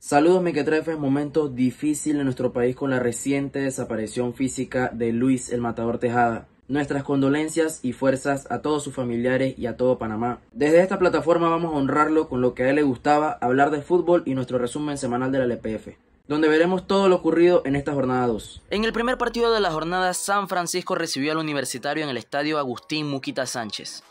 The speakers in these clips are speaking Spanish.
Saludos Miquetrefes, momento difícil en nuestro país con la reciente desaparición física de Luis el Matador Tejada. Nuestras condolencias y fuerzas a todos sus familiares y a todo Panamá. Desde esta plataforma vamos a honrarlo con lo que a él le gustaba, hablar de fútbol y nuestro resumen semanal de la LPF donde veremos todo lo ocurrido en esta jornada 2. En el primer partido de la jornada, San Francisco recibió al universitario en el estadio Agustín Muquita Sánchez.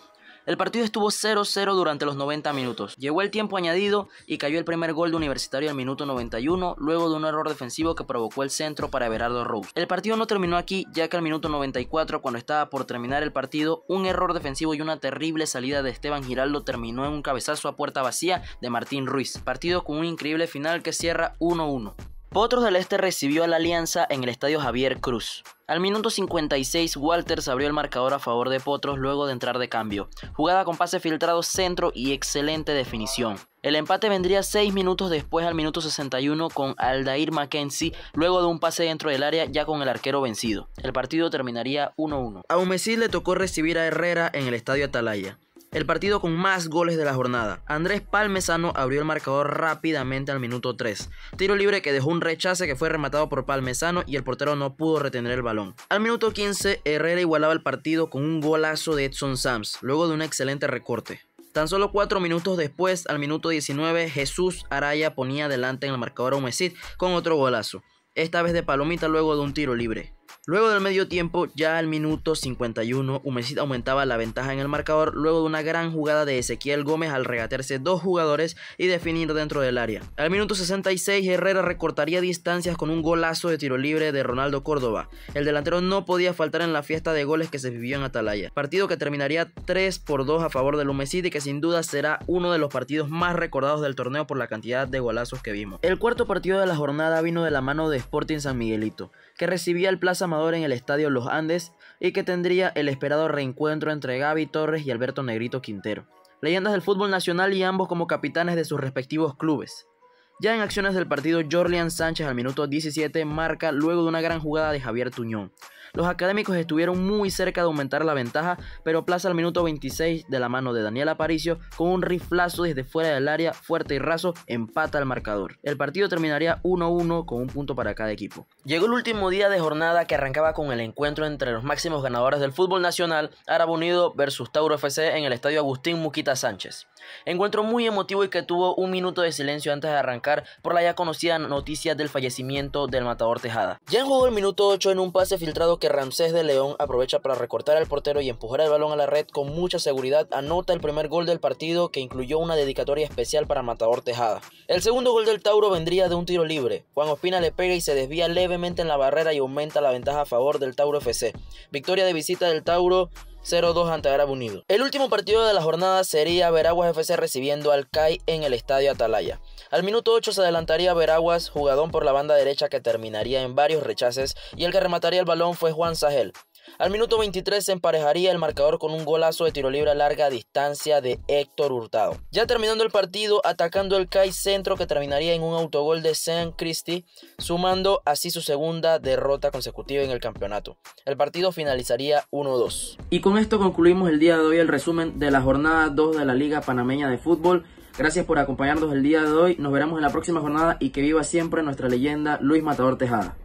El partido estuvo 0-0 durante los 90 minutos. Llegó el tiempo añadido y cayó el primer gol de Universitario al minuto 91, luego de un error defensivo que provocó el centro para Everardo Rose. El partido no terminó aquí, ya que al minuto 94, cuando estaba por terminar el partido, un error defensivo y una terrible salida de Esteban Giraldo terminó en un cabezazo a puerta vacía de Martín Ruiz. Partido con un increíble final que cierra 1-1. Potros del Este recibió a la Alianza en el estadio Javier Cruz. Al minuto 56, Walters abrió el marcador a favor de Potros luego de entrar de cambio. Jugada con pase filtrado, centro y excelente definición. El empate vendría 6 minutos después al minuto 61 con Aldair Mackenzie, luego de un pase dentro del área ya con el arquero vencido. El partido terminaría 1-1. A Humesil le tocó recibir a Herrera en el estadio Atalaya el partido con más goles de la jornada. Andrés Palmesano abrió el marcador rápidamente al minuto 3. Tiro libre que dejó un rechace que fue rematado por Palmesano y el portero no pudo retener el balón. Al minuto 15, Herrera igualaba el partido con un golazo de Edson Sams, luego de un excelente recorte. Tan solo 4 minutos después, al minuto 19, Jesús Araya ponía adelante en el marcador a Mesid con otro golazo, esta vez de palomita luego de un tiro libre. Luego del medio tiempo, ya al minuto 51, Humesid aumentaba la ventaja en el marcador luego de una gran jugada de Ezequiel Gómez al regatearse dos jugadores y definir dentro del área. Al minuto 66, Herrera recortaría distancias con un golazo de tiro libre de Ronaldo Córdoba. El delantero no podía faltar en la fiesta de goles que se vivió en Atalaya, partido que terminaría 3 por 2 a favor del Humesid y que sin duda será uno de los partidos más recordados del torneo por la cantidad de golazos que vimos. El cuarto partido de la jornada vino de la mano de Sporting San Miguelito, que recibía el Plaza en el Estadio Los Andes y que tendría el esperado reencuentro entre Gaby Torres y Alberto Negrito Quintero, leyendas del fútbol nacional y ambos como capitanes de sus respectivos clubes. Ya en acciones del partido, Jorlian Sánchez al minuto 17 marca luego de una gran jugada de Javier Tuñón. Los académicos estuvieron muy cerca de aumentar la ventaja, pero Plaza al minuto 26 de la mano de Daniel Aparicio, con un riflazo desde fuera del área fuerte y raso, empata el marcador. El partido terminaría 1-1 con un punto para cada equipo. Llegó el último día de jornada que arrancaba con el encuentro entre los máximos ganadores del fútbol nacional, Árabe Unido versus Tauro FC en el estadio Agustín Muquita Sánchez. Encuentro muy emotivo y que tuvo un minuto de silencio antes de arrancar por la ya conocida noticia del fallecimiento del matador Tejada. Ya jugó el minuto 8 en un pase filtrado que Ramsés de León aprovecha para recortar al portero y empujar el balón a la red con mucha seguridad, anota el primer gol del partido que incluyó una dedicatoria especial para Matador Tejada. El segundo gol del Tauro vendría de un tiro libre. Juan Ospina le pega y se desvía levemente en la barrera y aumenta la ventaja a favor del Tauro FC. Victoria de visita del Tauro 0-2 ante Arabo Unido. El último partido de la jornada sería Veraguas FC recibiendo al CAI en el Estadio Atalaya. Al minuto 8 se adelantaría Veraguas, jugadón por la banda derecha que terminaría en varios rechaces y el que remataría el balón fue Juan Sahel. Al minuto 23 se emparejaría el marcador con un golazo de tiro libre a larga distancia de Héctor Hurtado. Ya terminando el partido, atacando el CAI Centro que terminaría en un autogol de San Cristi, sumando así su segunda derrota consecutiva en el campeonato. El partido finalizaría 1-2. Y con esto concluimos el día de hoy el resumen de la jornada 2 de la Liga Panameña de Fútbol. Gracias por acompañarnos el día de hoy. Nos veremos en la próxima jornada y que viva siempre nuestra leyenda Luis Matador Tejada.